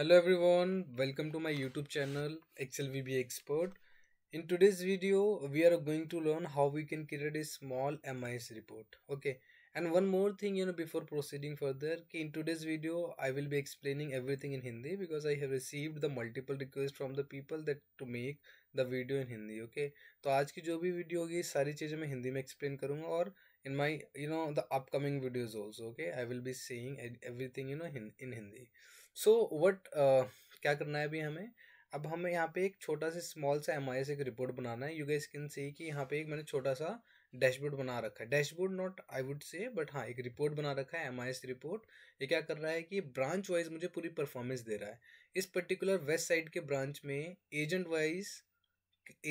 Hello everyone, welcome to my YouTube channel Excel VBA Expert. In today's video, we are going to learn how we can create a small MIS report. Okay, and one more thing, you know, before proceeding further, in today's video, I will be explaining everything in Hindi because I have received the multiple requests from the people that to make the video in Hindi. Okay, So आज की जो भी video होगी सारी चीज़ें मैं in my you know the upcoming videos also okay i will be saying everything you know in, in hindi so what uh, क्या करना है अभी हमें अब हमें यहाँ पे एक छोटा सा स्मॉल सा एम आई एस एक रिपोर्ट बनाना है यू गैस कैन सी कि यहाँ पे एक मैंने छोटा सा डैशबोर्ड बना रखा है dashboard not I would say but हाँ एक रिपोर्ट बना रखा है एम आई एस रिपोर्ट ये क्या कर रहा है कि ब्रांच वाइज मुझे पूरी परफॉर्मेंस दे रहा है इस पर्टिकुलर वेस्ट साइड के ब्रांच में एजेंट वाइज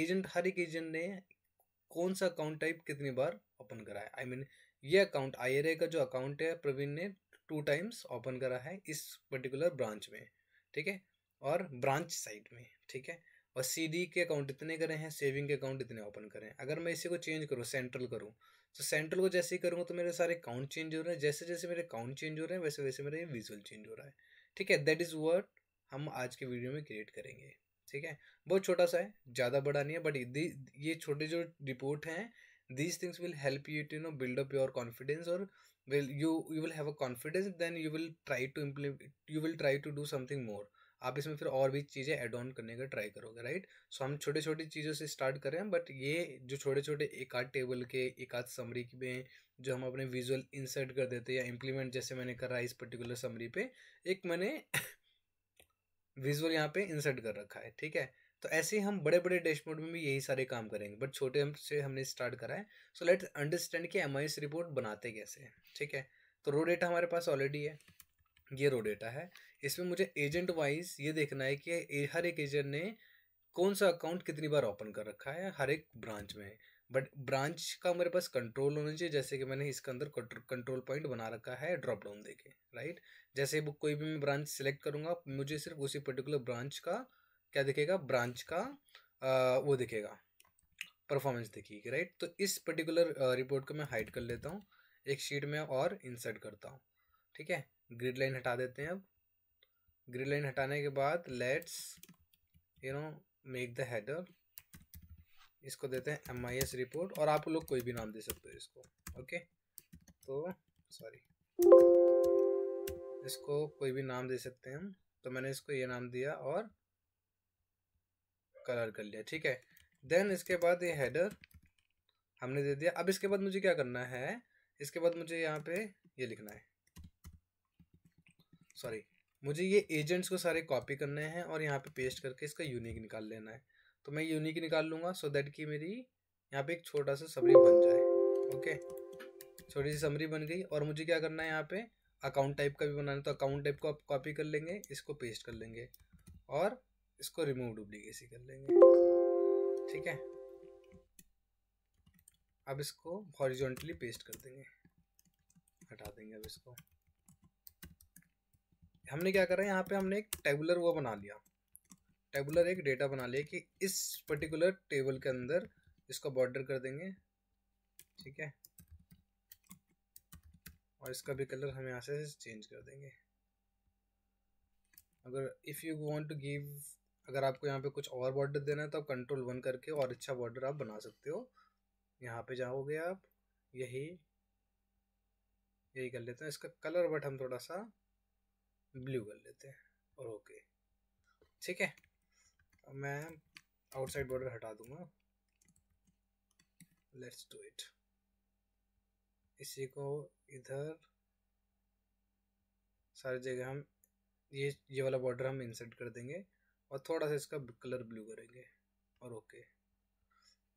एजेंट हर एक एजेंट ने कौन सा अकाउंट टाइप कितनी बार ओपन करा है आई I मीन mean, ये अकाउंट आई का जो अकाउंट है प्रवीण ने टू टाइम्स ओपन करा है इस पर्टिकुलर ब्रांच में ठीक है और ब्रांच साइड में ठीक है और सीडी के अकाउंट इतने करे हैं सेविंग के अकाउंट इतने ओपन करें अगर मैं इसी को चेंज करूँ सेंट्रल करूँ तो सेंट्रल को जैसे ही करूँगा तो मेरे सारे अकाउंट चेंज हो रहे हैं जैसे जैसे मेरे अकाउंट चेंज हो रहे हैं वैसे वैसे मेरा ये विजुअल चेंज हो रहा है ठीक है दैट इज़ वर्ड हम आज के वीडियो में क्रिएट करेंगे ठीक है बहुत छोटा सा है ज़्यादा बड़ा नहीं है बट ये छोटे जो रिपोर्ट हैं these things will help you to know build up your confidence और will you you will have a confidence then you will try to implement you will try to do something more आप इसमें फिर और भी चीज़ें add on करने का try करोगे राइट सो हम छोटे छोटे चीज़ों से स्टार्ट करें बट ये जो छोटे छोटे एक आध टेबल के एक आध समरी में जो हम अपने विजुअल इंसर्ट कर देते हैं या इम्प्लीमेंट जैसे मैंने करा इस पर्टिकुलर समरी पे एक मैंने विजुअल यहाँ पे इंसर्ट कर रखा है ठीक है तो ऐसे ही हम बड़े बड़े डैशबोर्ड में भी यही सारे काम करेंगे बट छोटे हम से हमने स्टार्ट करा है सो लेट्स अंडरस्टैंड कि एम रिपोर्ट बनाते कैसे हैं ठीक है तो रो डेटा हमारे पास ऑलरेडी है ये रो डेटा है इसमें मुझे एजेंट वाइज ये देखना है कि हर एक एजेंट ने कौन सा अकाउंट कितनी बार ओपन कर रखा है हर एक ब्रांच में बट ब्रांच का मेरे पास कंट्रोल होना चाहिए जैसे कि मैंने इसके अंदर कंट्रोल पॉइंट बना रखा है ड्रॉप डाउन देके राइट जैसे वो कोई भी मैं ब्रांच सेलेक्ट करूँगा मुझे सिर्फ उसी पर्टिकुलर ब्रांच का क्या दिखेगा ब्रांच का आ, वो दिखेगा परफॉर्मेंस दिखेगी राइट तो इस पर्टिकुलर रिपोर्ट को मैं हाइड कर लेता हूँ एक शीट में और इंसर्ट करता हूँ ठीक है ग्रिड लाइन हटा देते हैं अब ग्रिड लाइन हटाने के बाद let's you know make the header इसको देते हैं एम आई एस रिपोर्ट और आप लोग कोई भी नाम दे सकते हो इसको ओके तो सॉरी इसको कोई भी नाम दे सकते हैं हम तो मैंने इसको ये नाम दिया और कलर कर लिया ठीक है देन इसके बाद ये हेडर हमने दे दिया अब इसके बाद मुझे क्या करना है इसके बाद मुझे यहाँ पे ये लिखना है सॉरी मुझे ये एजेंट्स को सारे कॉपी करने हैं और यहाँ पे पेस्ट करके इसका यूनिक निकाल लेना है तो मैं यूनिक निकाल लूँगा सो दैट की मेरी यहाँ पे एक छोटा सा समरी बन जाए ओके छोटी सी समरी बन गई और मुझे क्या करना है यहाँ पे अकाउंट टाइप का भी बनाना है तो अकाउंट टाइप को आप कॉपी कर लेंगे इसको पेस्ट कर लेंगे और इसको रिमूव डुप्लीकेसी कर लेंगे ठीक है अब इसको हॉरिजॉन्टली पेस्ट कर देंगे हटा देंगे अब इसको हमने क्या करा यहाँ पे हमने एक टेबुलर वो बना लिया टेबुलर एक डेटा बना लिया कि इस पर्टिकुलर टेबल के अंदर इसको बॉर्डर कर देंगे ठीक है और इसका भी कलर हम यहाँ से चेंज कर देंगे अगर if you want to give अगर आपको यहाँ पे कुछ और बॉर्डर देना है तो आप कंट्रोल वन करके और अच्छा बॉर्डर आप बना सकते हो यहाँ पे जाओगे आप यही यही कर लेते हैं इसका कलर बट हम थोड़ा सा ब्लू कर लेते हैं और ओके ठीक है अब मैं आउटसाइड बॉर्डर हटा दूंगा लेट्स डू इट इसी को इधर सारी जगह हम ये ये वाला बॉर्डर हम इंसर्ट कर देंगे और थोड़ा सा इसका कलर ब्लू करेंगे और ओके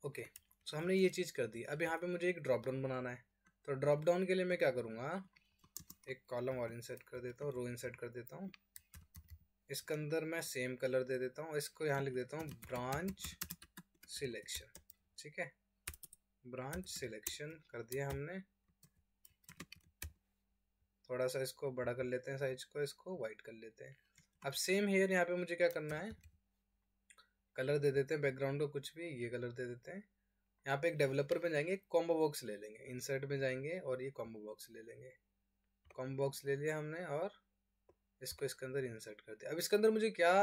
ओके सो हमने ये चीज़ कर दी अब यहाँ पे मुझे एक ड्रॉप डाउन बनाना है तो ड्रॉप डाउन के लिए मैं क्या करूँगा एक कॉलम और इंसर्ट कर देता हूँ रो इंसर्ट कर देता हूँ इसके अंदर मैं सेम कलर दे देता हूँ इसको यहाँ लिख देता हूँ ब्रांच सिलेक्शन ठीक है ब्रांच सिलेक्शन कर दिया हमने थोड़ा सा इसको बड़ा कर लेते हैं साइज को इसको वाइट कर लेते हैं अब सेम हेयर यहाँ पे मुझे क्या करना है कलर दे देते हैं बैकग्राउंड को कुछ भी ये कलर दे देते हैं यहाँ पे एक डेवलपर में जाएंगे कॉम्बो बॉक्स ले लेंगे इंसर्ट में जाएंगे और ये कॉम्बो बॉक्स ले लेंगे कॉम्बो बॉक्स ले लिया हमने और इसको इसके अंदर इंसर्ट कर दिया अब इसके अंदर मुझे क्या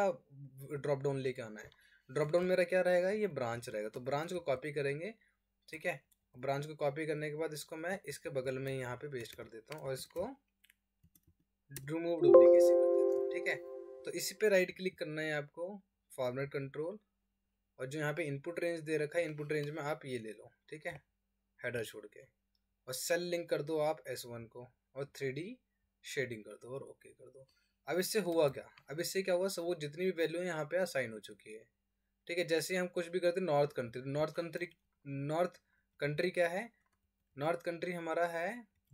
ड्रॉप डाउन लेके आना है ड्रॉप डाउन मेरा क्या रहेगा ये ब्रांच रहेगा तो ब्रांच को कॉपी करेंगे ठीक है ब्रांच को कॉपी करने के बाद इसको मैं इसके बगल में यहाँ पे पेस्ट कर देता हूँ और इसको रिमूव डुप्लीकेसी कर देता हूँ ठीक है तो इसी पे राइट क्लिक करना है आपको फॉर्मेट कंट्रोल और जो यहाँ पे इनपुट रेंज दे रखा है इनपुट रेंज में आप ये ले लो ठीक है हेडर छोड़ के और सेल लिंक कर दो आप एस वन को और थ्री शेडिंग कर दो और ओके कर दो अब इससे हुआ क्या अब इससे क्या हुआ सब वो जितनी भी वैल्यू यहाँ पे असाइन हो चुकी है ठीक है जैसे हम कुछ भी करते north country north country north country क्या है नॉर्थ कंट्री हमारा है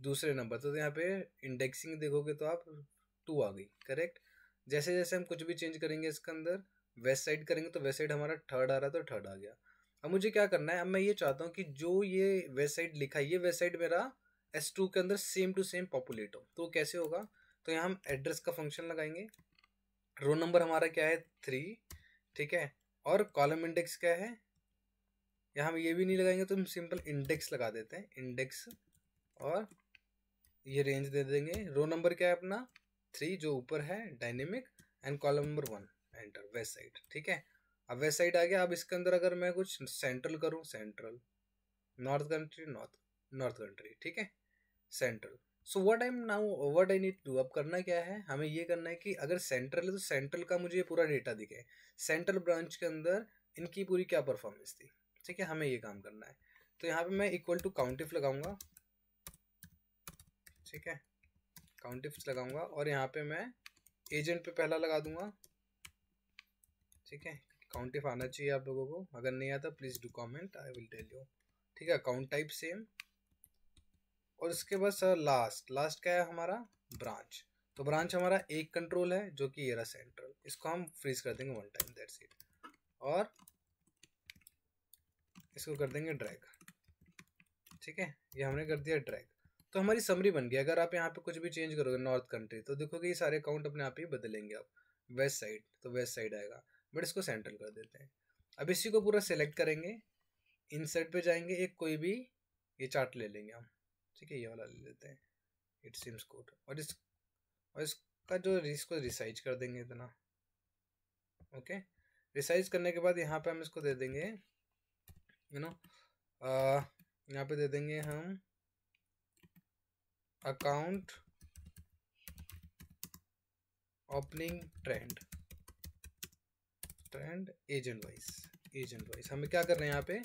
दूसरे नंबर तो यहाँ पे इंडेक्सिंग देखोगे तो आप टू आ गई करेक्ट जैसे जैसे हम कुछ भी चेंज करेंगे इसके अंदर वेस्ट साइड करेंगे तो वेस्ट साइड हमारा थर्ड आ रहा तो थर्ड आ गया अब मुझे क्या करना है अब मैं ये चाहता हूँ कि जो ये वेस्ट साइड लिखा है ये वेस्ट साइड मेरा एस टू के अंदर सेम टू सेम पॉपुलेट हो तो कैसे होगा तो यहाँ हम एड्रेस का फंक्शन लगाएंगे रो नंबर हमारा क्या है थ्री ठीक है और कॉलम इंडेक्स क्या है यहाँ हम ये भी नहीं लगाएंगे तो हम सिंपल इंडेक्स लगा देते हैं इंडेक्स और ये रेंज दे देंगे रो नंबर क्या है अपना थ्री जो ऊपर है dynamic and column number one enter west side ठीक है अब वेस्ट साइड आ गया अब इसके अंदर अगर मैं कुछ सेंट्रल करूँ central north country north north country ठीक है central so what I am now what I need to अब करना क्या है हमें ये करना है कि अगर सेंट्रल है तो सेंट्रल का मुझे पूरा डेटा दिखे सेंट्रल ब्रांच के अंदर इनकी पूरी क्या परफॉर्मेंस थी ठीक है हमें ये काम करना है तो यहाँ पे मैं इक्वल टू काउंटिफ लगाऊंगा ठीक है काउंट इफ्स लगाऊंगा और यहाँ पे मैं एजेंट पे पहला लगा दूंगा ठीक है काउंट इफ आना चाहिए आप लोगों को अगर नहीं आता please do comment I will tell you ठीक है अकाउंट टाइप सेम और इसके बाद सर लास्ट लास्ट क्या है हमारा ब्रांच तो ब्रांच हमारा एक कंट्रोल है जो कि ये रहा सेंट्रल इसको हम फ्रीज कर देंगे वन टाइम दैट्स इट और इसको कर देंगे ड्रैग ठीक है ये हमने कर दिया ड्रैग तो हमारी समरी बन गई अगर आप यहाँ पे कुछ भी चेंज करोगे नॉर्थ कंट्री तो देखोगे ये सारे अकाउंट अपने आप ही बदलेंगे आप वेस्ट साइड तो वेस्ट साइड आएगा बट इसको सेंट्रल कर देते हैं अब इसी को पूरा सेलेक्ट करेंगे साइड पे जाएंगे एक कोई भी ये चार्ट ले लेंगे हम ठीक है ये वाला ले लेते हैं इट सिम्स कोड और इस और इसका जो इसको रिसाइज कर देंगे इतना ओके रिसाइज करने के बाद यहाँ पे हम इसको दे देंगे यू नो uh, यहाँ पे दे देंगे हम account opening trend trend agent wise agent wise हमें क्या कर रहे हैं यहाँ पे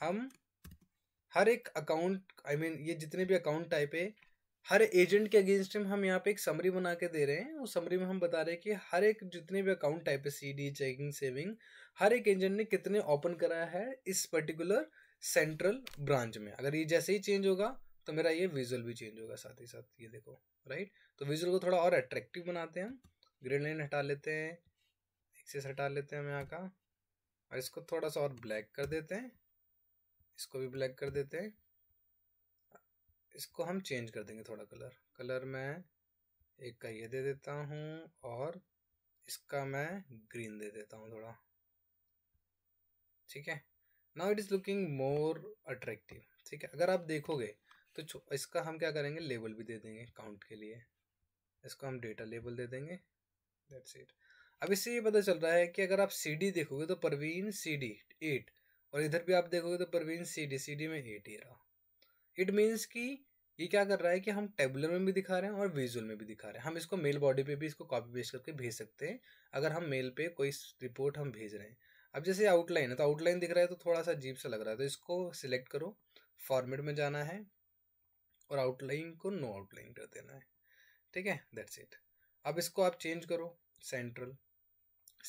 हम हर एक अकाउंट आई मीन ये जितने भी अकाउंट टाइप है हर एजेंट के अगेंस्ट में हम यहाँ पे एक समरी बना के दे रहे हैं उस समरी में हम बता रहे हैं कि हर एक जितने भी अकाउंट टाइप है सी डी चेकिंग सेविंग हर एक एजेंट ने कितने ओपन कराया है इस पर्टिकुलर सेंट्रल ब्रांच में अगर ये जैसे ही चेंज होगा तो मेरा ये विजुअल भी चेंज होगा साथ ही साथ ये देखो राइट तो विजुअल को थोड़ा और अट्रैक्टिव बनाते हैं हम ग्रीन लाइन हटा लेते हैं एक्सेस हटा लेते हैं हम यहाँ का और इसको थोड़ा सा और ब्लैक कर देते हैं इसको भी ब्लैक कर देते हैं इसको हम चेंज कर देंगे थोड़ा कलर कलर मैं एक का ये दे देता हूँ और इसका मैं ग्रीन दे देता हूँ थोड़ा ठीक है now it is looking more attractive ठीक है अगर आप देखोगे तो इसका हम क्या करेंगे लेबल भी दे देंगे काउंट के लिए इसको हम डेटा लेबल दे देंगे दैट्स इट अब इससे ये पता चल रहा है कि अगर आप सी डी देखोगे तो परवीन सी डी एट और इधर भी आप देखोगे तो Parveen C D C D में एट ही रहा इट मीन्स कि ये क्या कर रहा है कि हम टेबुलर में भी दिखा रहे हैं और विजुअल में भी दिखा रहे हैं हम इसको मेल बॉडी पे भी इसको कॉपी पेस्ट करके भेज सकते हैं अगर हम मेल पे कोई रिपोर्ट हम भेज रहे हैं अब जैसे आउटलाइन है तो आउटलाइन दिख रहा है तो थोड़ा सा अजीब सा लग रहा है तो इसको सिलेक्ट करो फॉर्मेट में जाना है और आउटलाइन को नो आउटलाइन कर देना है ठीक है दैट्स इट अब इसको आप चेंज करो सेंट्रल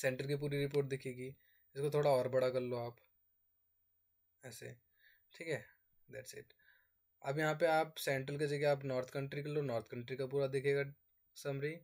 सेंटर की पूरी रिपोर्ट दिखेगी इसको थोड़ा और बड़ा कर लो आप ऐसे ठीक है दैट्स इट अब यहाँ पे आप सेंट्रल की जगह आप नॉर्थ कंट्री कर लो नॉर्थ कंट्री का पूरा दिखेगा समरी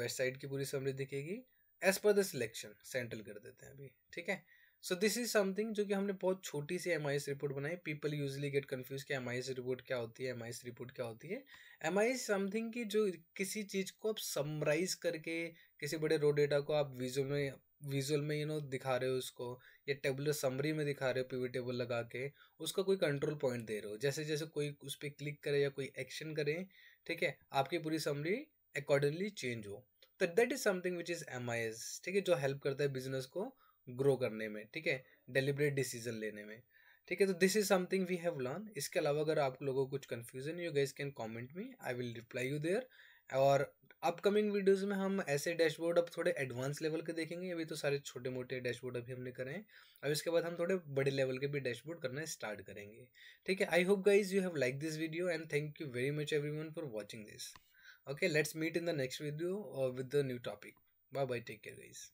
वेस्ट साइड की पूरी समरी दिखेगी as per the selection central कर देते हैं अभी ठीक है सो दिस इज समथिंग जो कि हमने बहुत छोटी सी एम आई एस रिपोर्ट बनाई पीपल यूजली गेट कन्फ्यूज कि एम आई एस रिपोर्ट क्या होती है एम आई एस रिपोर्ट क्या होती है एम आई समथिंग की जो किसी चीज़ को आप समराइज करके किसी बड़े रो डेटा को आप विजुअल में विजुअल में यू नो दिखा रहे हो उसको या टेबुलर समरी में दिखा रहे हो पीवी टेबल लगा के उसका कोई कंट्रोल पॉइंट दे रहे हो जैसे जैसे कोई उस पर क्लिक करे या कोई एक्शन करे ठीक है आपकी पूरी समरी अकॉर्डिंगली चेंज हो तो that is something which is M I S ठीक है जो हेल्प करता है बिजनेस को ग्रो करने में ठीक है डिलिबरेट डिसीजन लेने में ठीक है तो this is something we have learn इसके अलावा अगर आप लोगों को कुछ confusion you guys can comment me I will reply you there और अपकमिंग वीडियोज़ में हम ऐसे डैशबोर्ड अब थोड़े एडवांस लेवल के देखेंगे अभी तो सारे छोटे मोटे डैशबोर्ड अभी हमने करे हैं अब इसके बाद हम थोड़े बड़े लेवल के भी डैशबोर्ड करना स्टार्ट करेंगे ठीक है I hope guys you have like this video and thank you very much everyone for watching this okay let's meet in the next video with the new topic bye bye take care guys